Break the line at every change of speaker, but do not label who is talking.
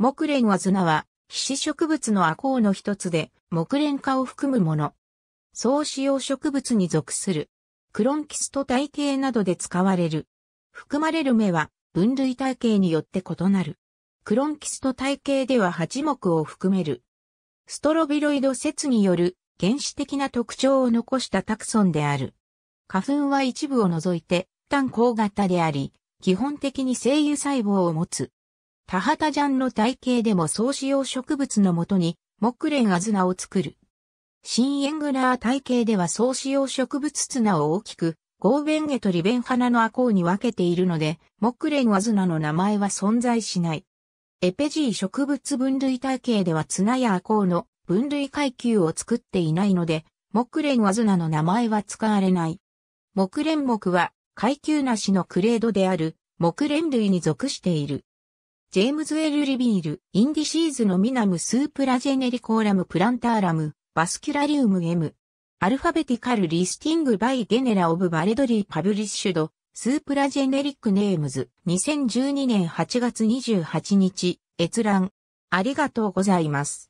木蓮は砂は、皮脂植物の亜項の一つで、木蓮化を含むもの。総使用植物に属する。クロンキスト体系などで使われる。含まれる芽は、分類体系によって異なる。クロンキスト体系では8目を含める。ストロビロイド説による原始的な特徴を残したタクソンである。花粉は一部を除いて単光型であり、基本的に精油細胞を持つ。田畑ジャンの体系でも総使用植物のもとに、木蓮アズナを作る。新エングラー体系では総使用植物ツナを大きく、ゴーベンゲとリベン花のアコウに分けているので、木蓮アズナの名前は存在しない。エペジー植物分類体系ではツナやアコウの分類階級を作っていないので、木蓮アズナの名前は使われない。木蓮木は階級なしのクレードである木蓮類に属している。ジェームズ・エル・リビール、インディシーズのミナム・スープラジェネリコーラム・プランターラム、バスキュラリウム M。アルファベティカル・リスティング・バイ・ゲネラ・オブ・バレドリー・パブリッシュド、スープラジェネリック・ネームズ、2012年8月28日、閲覧。ありがとうございます。